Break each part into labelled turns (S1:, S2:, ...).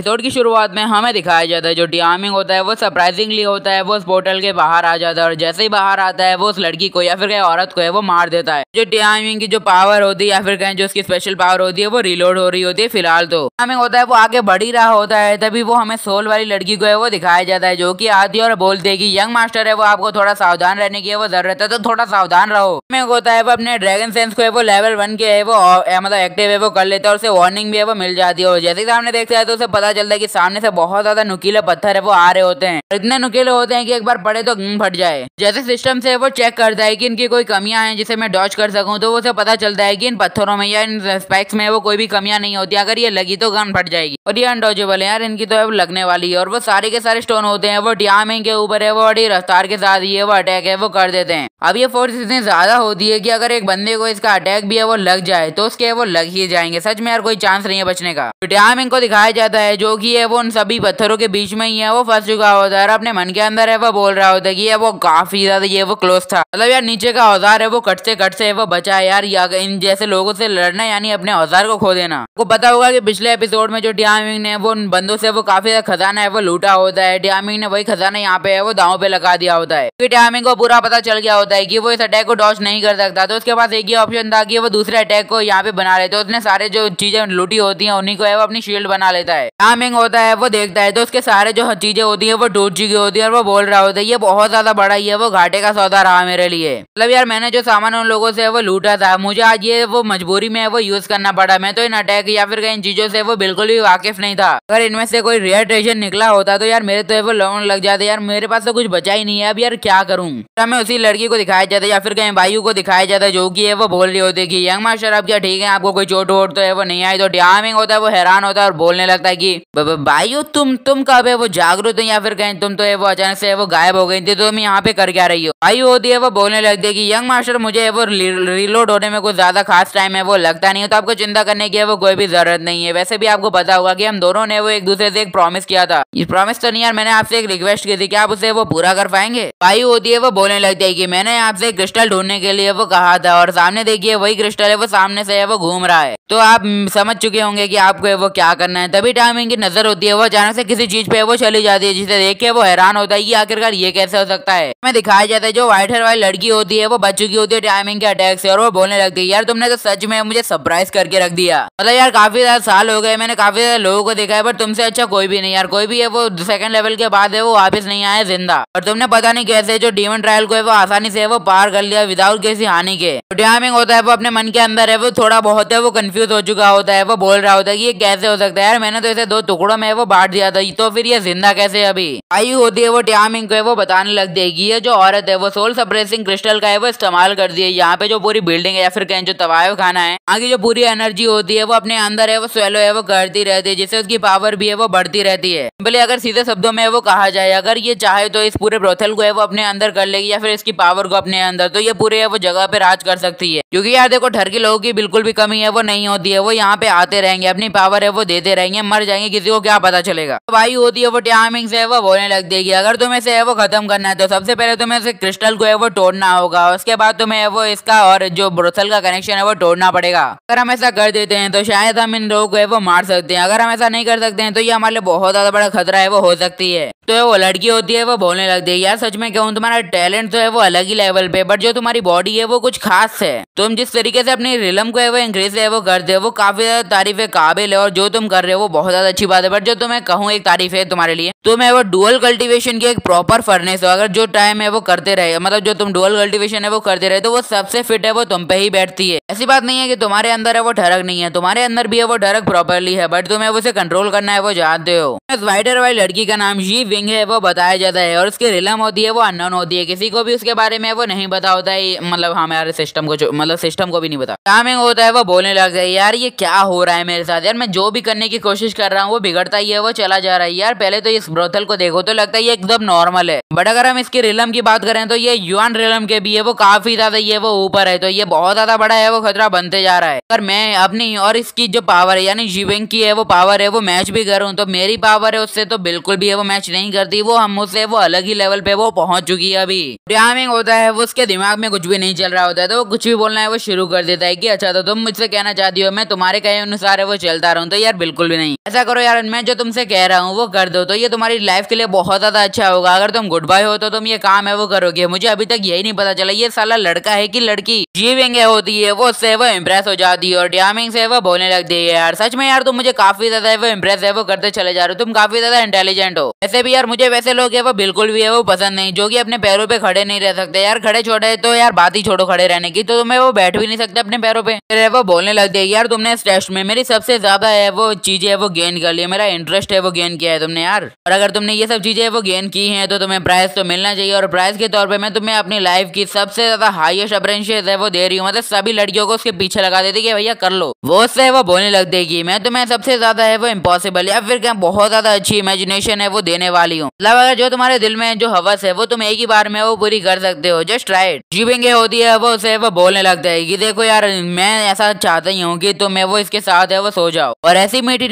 S1: episode की शुरुआत में हमें दिखाया जाता है जो डियामिंग होता है वो सरप्राइजिंगली होता है वो उस पोर्टल के बाहर आ जाता है और जैसे ही बाहर आता है वो उस लड़की को या फिर कहीं औरत को है वो मार देता है जो डियामिंग की जो पावर होती है या फिर कहीं जो उसकी स्पेशल पावर होती है वो रिलोड हो रही होती है फिलहाल तो डियामिंग होता है वो आगे बढ़ ही रहा होता है तभी वो हमें सोल वाली लड़की को है वो दिखाया जाता है जो की आती है और बोलते है की यंग मास्टर है वो आपको थोड़ा सावधान रहने की वो जरूरत है तो थोड़ा सावधान रहो डियामिंग होता है वो अपने ड्रैगन सेंस को है वो लेवल वन के है वो मतलब एक्टिव है वो कर लेता है और उसे वार्निंग भी है वो मिल जाती है और जैसे ही सामने देखता है तो उसे पता पता चलता है कि सामने से बहुत ज्यादा नुकीले पत्थर है वो आ रहे होते हैं इतने नुकीले होते हैं कि एक बार पड़े तो फट जाए जैसे सिस्टम से वो चेक करता है कि इनकी कोई कमियां हैं जिसे मैं डॉच कर सकूं तो उसे पता चलता है कि इन पत्थरों में या इन स्पेक्स में वो कोई भी कमियां नहीं होती अगर ये लगी तो गन फट जाएगी और ये अनडॉचेबल है यार इनकी तो अब लगने वाली है और वो सारे के सारे स्टोन होते हैं वो डियामिंग के ऊपर है वो बड़ी रफ्तार के साथ ये वो अटैक है वो कर देते हैं अब ये फोर्स इतनी ज्यादा होती है की अगर एक बंदे को इसका अटैक भी है वो लग जाए तो उसके वो लग ही जाएंगे सच में यार कोई चांस नहीं है बचने का डियामिंग तो को दिखाया जाता है जो कि है वो उन सभी पत्थरों के बीच में ही है वो फंस चुका होता है अपने मन के अंदर है वो बोल रहा होता है कि वो काफी ज्यादा ये वो क्लोज था मतलब यार नीचे का औजार है वो कट से कट से वो बचा है यार या इन जैसे लोगों से लड़ना यानी अपने औजार को खो देना आपको पता होगा कि पिछले एपिसोड में जो डियामिंग ने वो उन बंदों से वो काफी ज्यादा खजाना है वो लूटा होता है डियामिंग ने वही खजाना यहाँ पे है वो दाव पे लगा दिया होता है डियामिंग को पूरा पता चल गया होता है की वो इस अटैक को डॉच नहीं कर सकता तो उसके पास एक ही ऑप्शन था की वो दूसरे अटैक को यहाँ पे बना लेते उसने सारे जो चीजें लूटी होती है उन्हीं को है वो अपनी शील्ड बना लेता है रामिंग होता है वो देखता है तो उसके सारे जो चीज़ें होती हैं वो डूब चुकी होती है और वो बोल रहा होता है ये बहुत ज़्यादा बड़ा ही है वो घाटे का सौदा रहा मेरे लिए मतलब यार मैंने जो सामान उन लोगों से वो लूटा था मुझे आज ये वो मजबूरी में वो यूज़ करना पड़ा मैं तो इन अटैक या फिर इन चीज़ों से वो बिल्कुल भी वाकिफ नहीं था अगर इनमें से कोई रेयर ट्रेशन निकला होता तो यार मेरे तो वो लोन लग जाते यार मेरे पास तो कुछ बचा ही नहीं है अब यार क्या करूँ हमें उसी लड़की को दिखाया जाता है या फिर कहीं भाई को दिखाया जाता है जो की है वो बोल रही होती है यंग मास्टर अब क्या ठीक है आपको कोई चोट वोट तो है वो नहीं आई तो डामिंग होता है वो हैरान होता है और बोलने लगता है थी भाई तुम तुम कब है वो जागरूक या फिर कहीं तुम तो वो अचानक से वो गायब हो गई थी तो तुम यहाँ पे कर क्या रही हो भाई होती है वो बोलने लगती है की यंग मास्टर मुझे वो रिलोड होने में कुछ ज्यादा खास टाइम है वो लगता नहीं है तो आपको चिंता करने की वो कोई भी जरूरत नहीं है वैसे भी आपको पता होगा की हम दोनों ने वो एक दूसरे से एक प्रॉमिस किया था इस प्रॉमिस तो नहीं यार मैंने आपसे एक रिक्वेस्ट की थी कि आप उसे वो पूरा कर पाएंगे भाई होती है वो बोलने लगती है कि मैंने आपसे क्रिस्टल ढूंढने के लिए वो कहा था और सामने देखिए वही क्रिस्टल है वो सामने से है वो घूम रहा है तो आप हम्म, समझ चुके होंगे की आपको वो क्या करना है तभी टाइम में इनकी नजर होती है वो अचानक से किसी चीज पे वो चली जाती है जिसे देख के वो हैरान होता है कि आखिरकार ये कैसे हो सकता है हमें दिखाया जाता है जो व्हाइट हेयर वाली लड़की होती है वो बच चुकी होती है टाइमिंग के अटैक से और वो बोलने लगती है यार तुमने तो सच में मुझे सरप्राइज करके रख दिया मतलब यार काफी ज्यादा साल हो गए मैंने काफी ज्यादा लोगों को देखा है पर तुमसे अच्छा कोई भी नहीं यार कोई भी है वो सेकंड लेवल के बाद है वो वापस नहीं आया जिंदा और तुमने पता नहीं कैसे जो डीमन ट्रायल को है वो आसानी से वो पार कर लिया विदाउट किसी हानि के टाइमिंग होता है वो अपने मन के अंदर है वो थोड़ा बहुत है वो कंफ्यूज हो चुका होता है वो बोल रहा होता है कि ये कैसे हो सकता है यार मैंने तो इसे दो टुकड़ों में वो बांट दिया था तो फिर ये जिंदा कैसे अभी आई होती है वो टियामिंग को है वो बताने लग जाएगी ये जो औरत है वो सोल सप्रेसिंग क्रिस्टल का है वो इस्तेमाल कर दिए यहाँ पे जो पूरी बिल्डिंग है या फिर कहीं जो तबाह खाना है आगे जो पूरी एनर्जी होती है वो अपने अंदर है वो स्वेलो है वो करती रहती है जिससे उसकी पावर भी है वो बढ़ती रहती है भले अगर सीधे शब्दों में वो कहा जाए अगर ये चाहे तो इस पूरे ब्रोथल को है वो अपने अंदर कर लेगी या फिर इसकी पावर को अपने अंदर तो ये पूरे वो जगह पे राज कर सकती है क्योंकि यार देखो के लोगों की बिल्कुल भी कमी है वो नहीं होती है वो यहाँ पे आते रहेंगे अपनी पावर है वो देते रहेंगे मर जाएंगे जाएंगे किसी को क्या पता चलेगा तो भाई होती है वो टाइमिंग से वो बोलने लग देगी अगर तुम्हें से वो खत्म करना है तो सबसे पहले तुम्हें से क्रिस्टल को है वो तोड़ना होगा उसके बाद तुम्हें वो इसका और जो ब्रोसल का कनेक्शन है वो तोड़ना पड़ेगा अगर हम ऐसा कर देते हैं तो शायद हम इन लोगों को वो मार सकते हैं अगर हम ऐसा नहीं कर सकते हैं तो ये हमारे लिए बहुत ज्यादा बड़ा खतरा है वो हो सकती है तो वो लड़की होती है वो बोलने लग देगी यार सच में कहूँ तुम्हारा टैलेंट तो है वो अलग ही लेवल पे बट जो तुम्हारी बॉडी है वो कुछ खास है तुम जिस तरीके से अपनी रिलम को है वो इंक्रीज है वो करते हो वो काफी ज्यादा तारीफ काबिल है और जो तुम कर रहे हो वो बहुत ज्यादा अच्छी बात है बट जो तुम्हें कहूँ एक तारीफ है तुम्हारे लिए तो मैं वो डुअल कल्टिवेशन की एक प्रॉपर फर्नेस हो अगर जो टाइम है वो करते रहे मतलब जो तुम डुअल कल्टिवेशन है वो करते रहे तो वो सबसे फिट है वो तुम पे ही बैठती है ऐसी बात नहीं है कि तुम्हारे अंदर है वो ढरक नहीं है तुम्हारे अंदर भी है वो ढरक प्रॉपरली है बट तुम्हें उसे कंट्रोल करना है वो जानते हो वाइटर वाली लड़की का नाम जी विंग है वो बताया जाता है और उसकी रिलम होती है वो अननोन होती है किसी को भी उसके बारे में वो नहीं पता होता है मतलब हमारे हाँ, सिस्टम को मतलब सिस्टम को भी नहीं पता टाइमिंग होता है वो बोलने लग गई यार ये क्या हो रहा है मेरे साथ यार मैं जो भी करने की कोशिश कर रहा रहा हूँ वो बिगड़ता ही है वो चला जा रहा है यार पहले तो इस ब्रोथल को देखो तो लगता है ये एकदम नॉर्मल है बट अगर हम इसकी रिलम की बात करें तो ये युवान रिलम के भी है वो काफी ज्यादा ये वो ऊपर है तो ये बहुत ज्यादा बड़ा है वो खतरा बनते जा रहा है अगर मैं अपनी और इसकी जो पावर है यानी जीविंग की है वो पावर है वो मैच भी करूँ तो मेरी पावर है उससे तो बिल्कुल भी है वो मैच नहीं करती वो हम उससे वो अलग ही लेवल पे वो पहुंच चुकी है अभी टाइमिंग होता है वो उसके दिमाग में कुछ भी नहीं चल रहा होता है तो वो कुछ भी बोलना है वो शुरू कर देता है कि अच्छा तो तुम मुझसे कहना चाहती हो मैं तुम्हारे कहे अनुसार है वो चलता रहूँ तो यार बिल्कुल भी नहीं ऐसा करो यार मैं जो तुमसे कह रहा हूँ वो कर दो तो ये तुम्हारी लाइफ के लिए बहुत ज़्यादा अच्छा होगा अगर तुम गुड बाय हो तो तुम ये काम है वो करोगे मुझे अभी तक यही नहीं पता चला ये साला लड़का है कि लड़की जी व्यंग्य होती है वो उससे वो इम्प्रेस हो जाती है और डैमिंग से वो बोलने लगती है यार सच में यार तुम मुझे काफी ज्यादा वो इम्प्रेस है वो करते चले जा रहे हो तुम काफी ज्यादा इंटेलिजेंट हो ऐसे भी यार मुझे वैसे लोग है वो बिल्कुल भी है वो पसंद नहीं जो की अपने पैरों पे खड़े नहीं रह सकते यार खड़े छोड़े तो यार बात ही छोड़ो खड़े रहने की तो तुम्हें वो बैठ भी नहीं सकते अपने पैरों पे वो बोलने लगते यार तुमने टेस्ट में मेरी सबसे ज्यादा है वो चीज है वो गेंद गेन कर लिया मेरा इंटरेस्ट है वो गेन किया है तुमने यार और अगर तुमने ये सब चीजें वो गेन की हैं तो तुम्हें प्राइस तो मिलना चाहिए और प्राइस के तौर पर मैं तुम्हें अपनी लाइफ की सबसे ज्यादा हाईएस्ट अप्रेंशियस है वो दे रही हूँ मतलब सभी लड़कियों को उसके पीछे लगा देती है भैया कर लो वो से वो बोलने लग देगी मैं तुम्हें सबसे ज्यादा है वो इम्पोसिबल या फिर क्या बहुत ज्यादा अच्छी इमेजिनेशन है वो देने वाली हूँ मतलब अगर जो तुम्हारे दिल में जो हवस है वो तुम एक ही बार में वो पूरी कर सकते हो जस्ट राइट जीविंग होती है वो उसे वो बोलने लग जाएगी देखो यार मैं ऐसा चाहता ही हूँ की तुम्हें वो इसके साथ है वो सो जाओ और ऐसी मीटिंग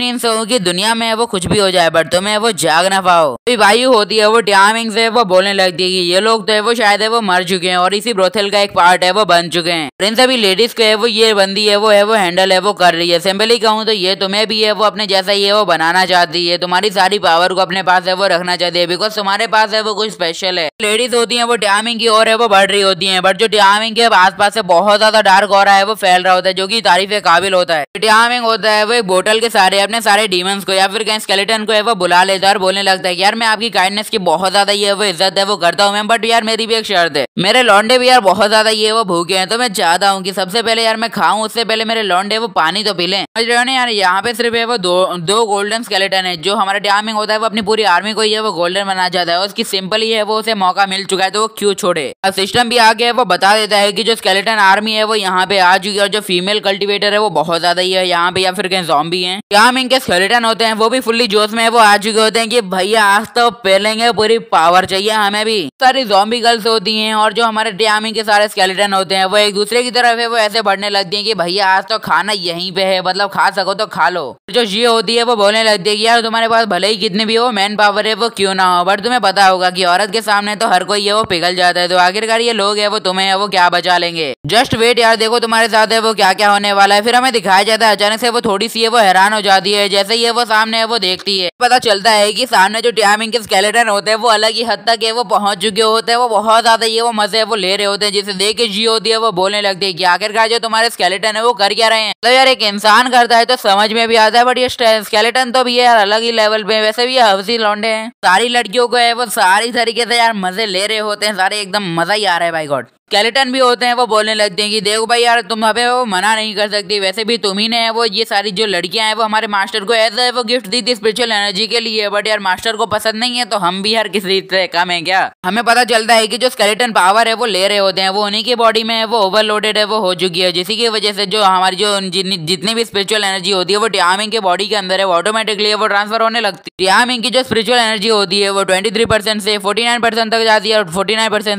S1: की दुनिया में वो कुछ भी हो जाए बट तुम्हें वो जाग ना पाओ अभी वायु होती है वो टाइमिंग से वो बोलने लगती है ये लोग तो है वो शायद है वो मर चुके हैं और इसी ब्रोथेल का एक पार्ट है वो बन चुके हैं और इन सभी लेडीज को है वो ये बंदी है वो है वो हैंडल है वो कर रही है सिंपली कहूँ तो ये तुम्हें भी है वो अपने जैसा ही है वो बनाना चाहती है तुम्हारी सारी पावर को अपने पास है वो रखना चाहती है बिकॉज तुम्हारे पास है वो कुछ स्पेशल है लेडीज होती है वो टाइमिंग की और है वो बढ़ रही होती है बट जो टाइमिंग के आस पास से बहुत ज्यादा डार्क हो रहा है वो फैल रहा होता है जो की तारीफ के काबिल होता है टाइमिंग होता है वो एक बोटल के सारे अपने सारे डीमंस को या फिर कहीं स्केलेटन को है वो बुला लेता है और बोलने लगता है यार मैं आपकी काइंडनेस की बहुत ज्यादा ये वो इज्जत है वो करता हूँ मैं बट यार मेरी भी एक शर्त है मेरे लॉन्डे भी यार बहुत ज्यादा ये वो भूखे हैं तो मैं चाहता हूँ कि सबसे पहले यार मैं खाऊं उससे पहले मेरे लॉन्डे वो पानी तो पी लें यार यहाँ पे सिर्फ है वो दो दो गोल्डन स्केलेटन है जो हमारा डार्मिंग होता है वो अपनी पूरी आर्मी को ही है वो गोल्डन बना जाता है उसकी सिंपल ही है वो उसे मौका मिल चुका है तो वो क्यों छोड़े अब सिस्टम भी आगे है वो बता देता है की जो स्केलेटन आर्मी है वो यहाँ पे आ चुकी है और जो फीमेल कल्टिवेटर है वो बहुत ज्यादा ही है यहाँ पे या फिर कहीं जॉम्बी है यहाँ इनके स्केलेटन रिटर्न होते हैं वो भी फुल्ली जोश में है वो आ चुके होते हैं कि भैया आज तो पहलेंगे पूरी पावर चाहिए हमें भी सारी जॉम्बी गर्ल्स होती हैं और जो हमारे ड्यामी के सारे स्केलेटन होते हैं वो एक दूसरे की तरफ है वो ऐसे बढ़ने लगती है की भैया आज तो खाना यही पे है मतलब खा सको तो खा लो जो जी होती है वो बोलने लगती है की यार तुम्हारे पास भले ही कितनी भी हो मैन पावर है वो क्यों ना हो बट तुम्हें पता होगा की औरत के सामने तो हर कोई है वो पिघल जाता है तो आखिरकार ये लोग है वो तुम्हें वो क्या बचा लेंगे जस्ट वेट यार देखो तुम्हारे साथ है वो क्या क्या होने वाला है फिर हमें दिखाया जाता है अचानक से वो थोड़ी सी है वो हैरान हो जाती है जैसे रही है वो सामने है वो देखती है पता चलता है कि सामने जो डायमिंग के स्केलेटन होते हैं वो अलग ही हद तक है वो पहुंच चुके होते हैं वो बहुत ज्यादा ये वो मजे वो ले रहे होते हैं जिसे देख के जी होती है वो बोलने लगती है की आखिरकार जो तुम्हारे स्केलेटन है वो कर क्या रहे हैं तो यार एक इंसान करता है तो समझ में भी आता है बट ये स्केलेटन तो भी यार अलग ही लेवल पे वैसे भी हवसी लौंडे हैं सारी लड़कियों को है वो सारी तरीके से यार मजे ले रहे होते हैं सारे एकदम मजा ही आ रहा है भाई गॉड स्केलेटन भी होते हैं वो बोलने लगते हैं कि देखो भाई यार तुम हमें वो मना नहीं कर सकती वैसे भी तुम ही ने वो ये सारी जो लड़कियां हैं वो हमारे मास्टर को ऐसे वो गिफ्ट दी थी स्पिरिचुअल एनर्जी के लिए बट यार मास्टर को पसंद नहीं है तो हम भी यार किसी से कम है क्या हमें पता चलता है की जो स्केलेटन पावर है वो ले रहे होते हैं वो उन्हीं की बॉडी में वो ओवरलोडेड है वो हो चुकी है जिसकी की वजह से जो हमारी जो जितनी भी स्पिरिचुअल एनर्जी होती है वो टियामिंग के बॉडी के अंदर है वो ऑटोमेटिकली वो ट्रांसफर होने लगती है टियामिंग की जो स्पिरिचुअल एनर्जी होती है वो ट्वेंटी से फोर्टी तक जाती है और फोर्टी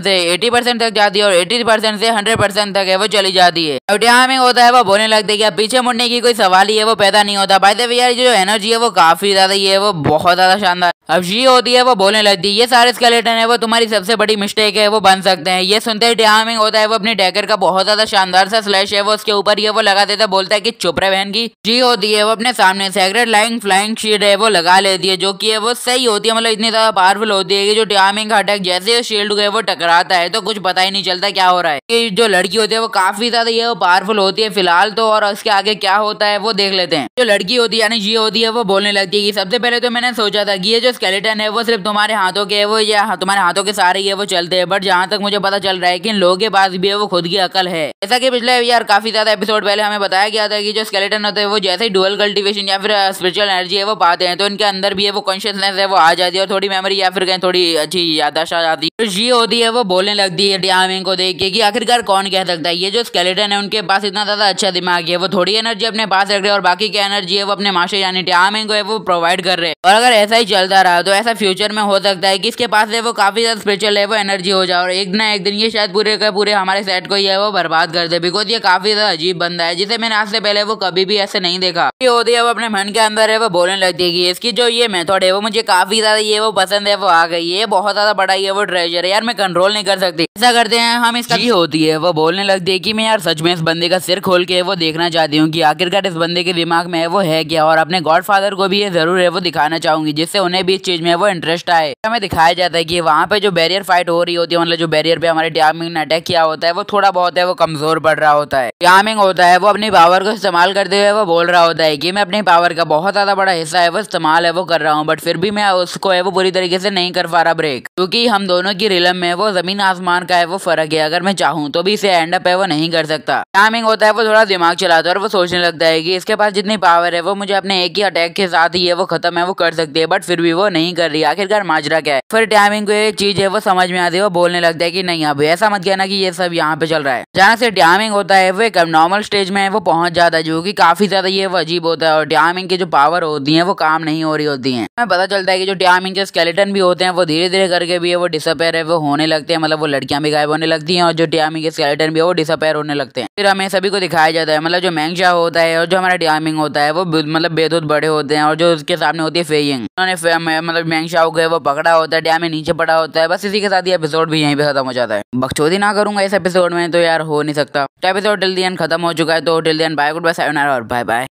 S1: से एटी तक जाती है और एटी परसेंट से हंड्रेड परसेंट तक है वो चली जाती है और यहाँ में होता है वो बोलने लगते है कि पीछे मुड़ने की कोई सवाल ही है वो पैदा नहीं होता भाई देव यार जो एनर्जी है वो काफी ज्यादा ही है वो बहुत ज्यादा शानदार अब जी होती है वो बोलने लगती है ये सारे स्केलेटन है वो तुम्हारी सबसे बड़ी मिस्टेक है वो बन सकते हैं ये सुनते ही ड्यामिंग होता है वो अपने डैगर का बहुत ज्यादा शानदार सा स्लैश है वो उसके ऊपर ये वो लगा देता है बोलता है कि चुप रहे बहन की जी होती है वो अपने सामने सेक्रेट लाइन फ्लाइंग शील्ड है वो लगा लेती है जो की है वो सही होती है मतलब इतनी ज्यादा पावरफुल होती है कि जो का अटैक जैसे शील्ड है वो टकराता है तो कुछ पता ही नहीं चलता ज्यादा क्या हो रहा है की जो लड़की होती है वो काफी ज्यादा ये पावरफुल होती है फिलहाल तो और उसके आगे क्या होता है वो देख लेते हैं जो लड़की होती है यानी जी होती है वो बोलने लगती है की सबसे पहले तो मैंने सोचा था की ये जो स्केलेटन है वो सिर्फ तुम्हारे हाथों के वो या तुम्हारे हाथों के ही है वो चलते हैं बट जहाँ तक मुझे पता चल रहा है की इन लोगों के पास भी है वो खुद की अकल है ऐसा की पिछले यार काफी ज्यादा एपिसोड पहले हमें बताया गया था की जो स्केलेटन होते हैं वो जैसे ही डुअल कल्टिवेशन या फिर स्पिरिचुअल एनर्जी है वो पाते हैं तो इनके अंदर भी है वो कॉन्शियसनेस है वो आ जाती है और थोड़ी मेमोरी या फिर कहीं थोड़ी अच्छी यादाशा आ जाती है जी होती है वो बोलने लगती है डी को देखिए कि आखिरकार कौन कह सकता है ये जो स्केलेटन है उनके पास इतना ज़्यादा अच्छा दिमाग है वो थोड़ी एनर्जी अपने पास रख रहे और बाकी क्या एनर्जी है वो अपने माशे यानी आमिंग को है वो प्रोवाइड कर रहे हैं और अगर ऐसा ही चलता रहा तो ऐसा फ्यूचर में हो सकता है कि इसके पास है वो काफ़ी ज़्यादा स्पेशल है वो एनर्जी हो जाए और एक ना एक दिन ये शायद पूरे का पूरे हमारे सेट को ही है वो बर्बाद कर दे बिकॉज ये काफ़ी ज़्यादा अजीब बंदा है जिसे मैंने आज से पहले वो कभी भी ऐसे नहीं देखा ये होती है वो अपने मन के अंदर है वो बोलने लगती है कि इसकी जो ये मेथड है वो मुझे काफ़ी ज़्यादा ये वो पसंद है वो आ गई है बहुत ज़्यादा बड़ा ये वो ट्रेजर है यार मैं कंट्रोल नहीं कर सकती ऐसा करते हैं हमें इसका जी होती है वो बोलने लगती है कि मैं यार सच में इस बंदे का सिर खोल के वो देखना चाहती हूँ कि आखिरकार इस बंदे के दिमाग में वो है क्या और अपने गॉड फादर को भी ये जरूर है वो दिखाना चाहूंगी जिससे उन्हें भी इस चीज में वो इंटरेस्ट आए हमें दिखाया जाता है की वहाँ पे जो बैरियर फाइट हो रही होती है मतलब जो बैरियर पे हमारे ट्यामिंग ने अटैक किया होता है वो थोड़ा बहुत है वो कमजोर पड़ रहा होता है डियामिंग होता है वो अपनी पावर को इस्तेमाल करते हुए वो बोल रहा होता है की मैं अपनी पावर का बहुत ज्यादा बड़ा हिस्सा है वो इस्तेमाल है वो कर रहा हूँ बट फिर भी मैं उसको है वो पूरी तरीके से नहीं कर पा रहा ब्रेक क्योंकि हम दोनों की रिलम में वो जमीन आसमान का है वो फर्क करके अगर मैं चाहूँ तो भी इसे एंड अप है वो नहीं कर सकता टाइमिंग होता है वो थोड़ा दिमाग चलाता है और वो सोचने लगता है कि इसके पास जितनी पावर है वो मुझे अपने एक ही अटैक के साथ ही है वो खत्म है वो कर सकती है बट फिर भी वो नहीं कर रही आखिरकार माजरा क्या है फिर टाइमिंग को एक चीज है वो समझ में आती है वो बोलने लगता है की नहीं अब ऐसा मत कहना की ये सब यहाँ पे चल रहा है जहाँ से टाइमिंग होता है वो एक नॉर्मल स्टेज में वो पहुंच जाता है जो की काफी ज्यादा ये अजीब होता है और टाइमिंग की जो पावर होती है वो काम नहीं हो रही होती है हमें पता चलता है की जो टाइमिंग के स्केलेटन भी होते हैं वो धीरे धीरे करके भी है वो डिसअपेयर है वो होने लगते हैं मतलब वो लड़कियां भी गायब होने लगती लगती है और जो डियामिंग के स्केलेटन भी है वो डिसअपेयर होने लगते हैं फिर हमें सभी को दिखाया जाता है मतलब जो मैंगजा होता है और जो हमारा डियामिंग होता है वो मतलब बेदुद बड़े होते हैं और जो उसके सामने होती है फेयिंग उन्होंने मतलब मैंगजा हो गए वो पकड़ा होता है डियामिंग नीचे पड़ा होता है बस इसी के साथ ये एपिसोड भी यहीं पर खत्म हो जाता है बकचोदी ना करूंगा इस एपिसोड में तो यार हो नहीं सकता तो एपिसोड टिल खत्म हो चुका है तो टिल बाय गुड बाय और बाय बाय